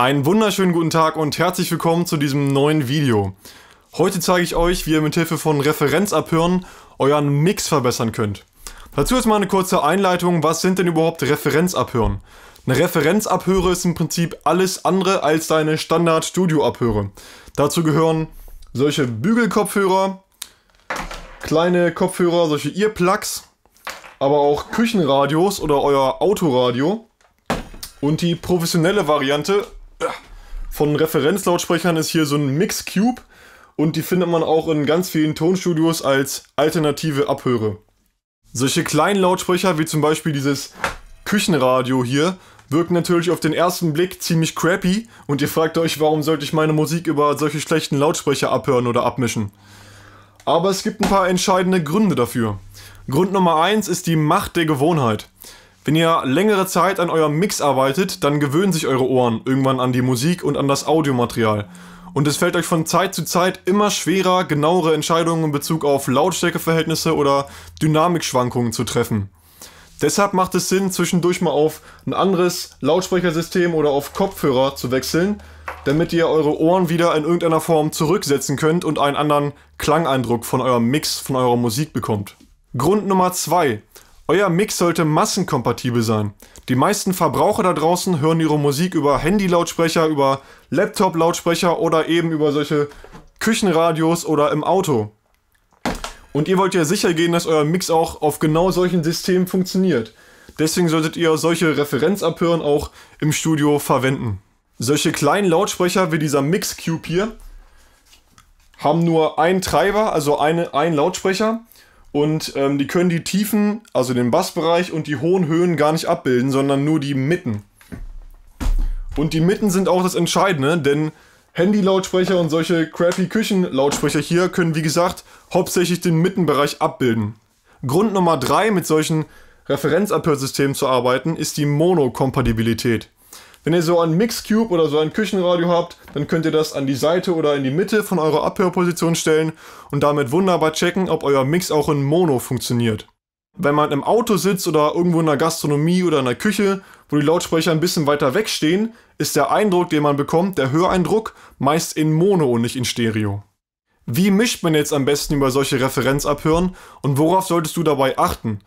Einen wunderschönen guten Tag und herzlich willkommen zu diesem neuen Video. Heute zeige ich euch, wie ihr mit Hilfe von Referenzabhören euren Mix verbessern könnt. Dazu jetzt mal eine kurze Einleitung, was sind denn überhaupt Referenzabhören? Eine Referenzabhöre ist im Prinzip alles andere als deine Standard-Studio-Abhöre. Dazu gehören solche Bügelkopfhörer, kleine Kopfhörer, solche Earplugs, aber auch Küchenradios oder euer Autoradio. Und die professionelle Variante von Referenzlautsprechern ist hier so ein Mix Cube und die findet man auch in ganz vielen Tonstudios als alternative Abhöre. Solche kleinen Lautsprecher wie zum Beispiel dieses Küchenradio hier wirken natürlich auf den ersten Blick ziemlich crappy und ihr fragt euch, warum sollte ich meine Musik über solche schlechten Lautsprecher abhören oder abmischen. Aber es gibt ein paar entscheidende Gründe dafür. Grund Nummer 1 ist die Macht der Gewohnheit. Wenn ihr längere Zeit an eurem Mix arbeitet, dann gewöhnen sich eure Ohren irgendwann an die Musik und an das Audiomaterial. Und es fällt euch von Zeit zu Zeit immer schwerer, genauere Entscheidungen in Bezug auf Lautstärkeverhältnisse oder Dynamikschwankungen zu treffen. Deshalb macht es Sinn, zwischendurch mal auf ein anderes Lautsprechersystem oder auf Kopfhörer zu wechseln, damit ihr eure Ohren wieder in irgendeiner Form zurücksetzen könnt und einen anderen Klangeindruck von eurem Mix, von eurer Musik bekommt. Grund Nummer 2, euer Mix sollte massenkompatibel sein. Die meisten Verbraucher da draußen hören ihre Musik über Handy-Lautsprecher, über Laptop-Lautsprecher oder eben über solche Küchenradios oder im Auto. Und ihr wollt ja sicher gehen, dass euer Mix auch auf genau solchen Systemen funktioniert. Deswegen solltet ihr solche Referenzabhören auch im Studio verwenden. Solche kleinen Lautsprecher wie dieser Mix Cube hier haben nur einen Treiber, also eine, einen Lautsprecher und ähm, die können die Tiefen, also den Bassbereich und die hohen Höhen gar nicht abbilden, sondern nur die Mitten. Und die Mitten sind auch das Entscheidende, denn Handy-Lautsprecher und solche crappy Küchen-Lautsprecher hier können, wie gesagt, hauptsächlich den Mittenbereich abbilden. Grund Nummer 3, mit solchen Referenzabhörsystemen zu arbeiten, ist die Monokompatibilität. Wenn ihr so ein Mixcube oder so ein Küchenradio habt, dann könnt ihr das an die Seite oder in die Mitte von eurer Abhörposition stellen und damit wunderbar checken, ob euer Mix auch in Mono funktioniert. Wenn man im Auto sitzt oder irgendwo in der Gastronomie oder in der Küche, wo die Lautsprecher ein bisschen weiter wegstehen, ist der Eindruck, den man bekommt, der Höreindruck, meist in Mono und nicht in Stereo. Wie mischt man jetzt am besten über solche Referenzabhören und worauf solltest du dabei achten?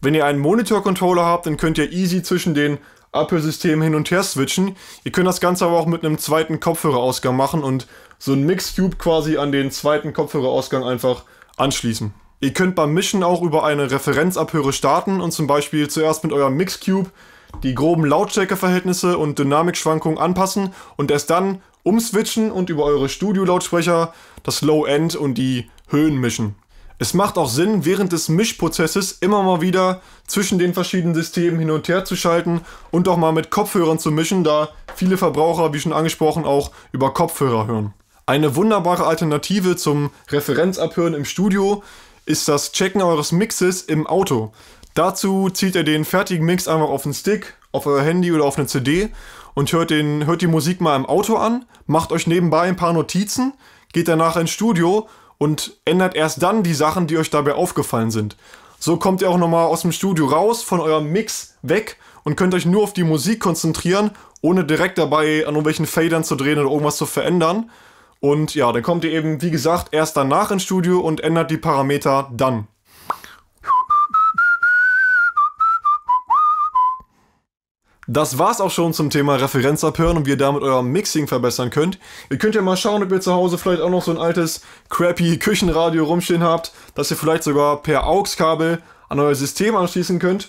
Wenn ihr einen Monitor-Controller habt, dann könnt ihr easy zwischen den Apple-System hin und her switchen. Ihr könnt das Ganze aber auch mit einem zweiten Kopfhörerausgang machen und so ein Mixcube quasi an den zweiten Kopfhörerausgang einfach anschließen. Ihr könnt beim Mischen auch über eine Referenzabhöre starten und zum Beispiel zuerst mit eurem Mixcube die groben Lautstärkeverhältnisse und Dynamikschwankungen anpassen und erst dann umswitchen und über eure Studio-Lautsprecher das Low-End und die Höhen mischen. Es macht auch Sinn, während des Mischprozesses immer mal wieder zwischen den verschiedenen Systemen hin und her zu schalten und auch mal mit Kopfhörern zu mischen, da viele Verbraucher, wie schon angesprochen, auch über Kopfhörer hören. Eine wunderbare Alternative zum Referenzabhören im Studio ist das Checken eures Mixes im Auto. Dazu zieht ihr den fertigen Mix einfach auf den Stick, auf euer Handy oder auf eine CD und hört, den, hört die Musik mal im Auto an, macht euch nebenbei ein paar Notizen, geht danach ins Studio und ändert erst dann die Sachen, die euch dabei aufgefallen sind. So kommt ihr auch nochmal aus dem Studio raus, von eurem Mix weg und könnt euch nur auf die Musik konzentrieren, ohne direkt dabei an irgendwelchen Fadern zu drehen oder irgendwas zu verändern. Und ja, dann kommt ihr eben, wie gesagt, erst danach ins Studio und ändert die Parameter dann. Das war's auch schon zum Thema Referenz abhören und wie ihr damit euer Mixing verbessern könnt. Ihr könnt ja mal schauen, ob ihr zu Hause vielleicht auch noch so ein altes, crappy Küchenradio rumstehen habt, das ihr vielleicht sogar per AUX-Kabel an euer System anschließen könnt.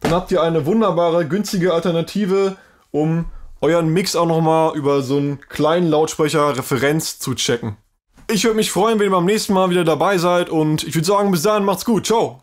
Dann habt ihr eine wunderbare, günstige Alternative, um euren Mix auch nochmal über so einen kleinen Lautsprecher Referenz zu checken. Ich würde mich freuen, wenn ihr beim nächsten Mal wieder dabei seid und ich würde sagen, bis dahin macht's gut, ciao!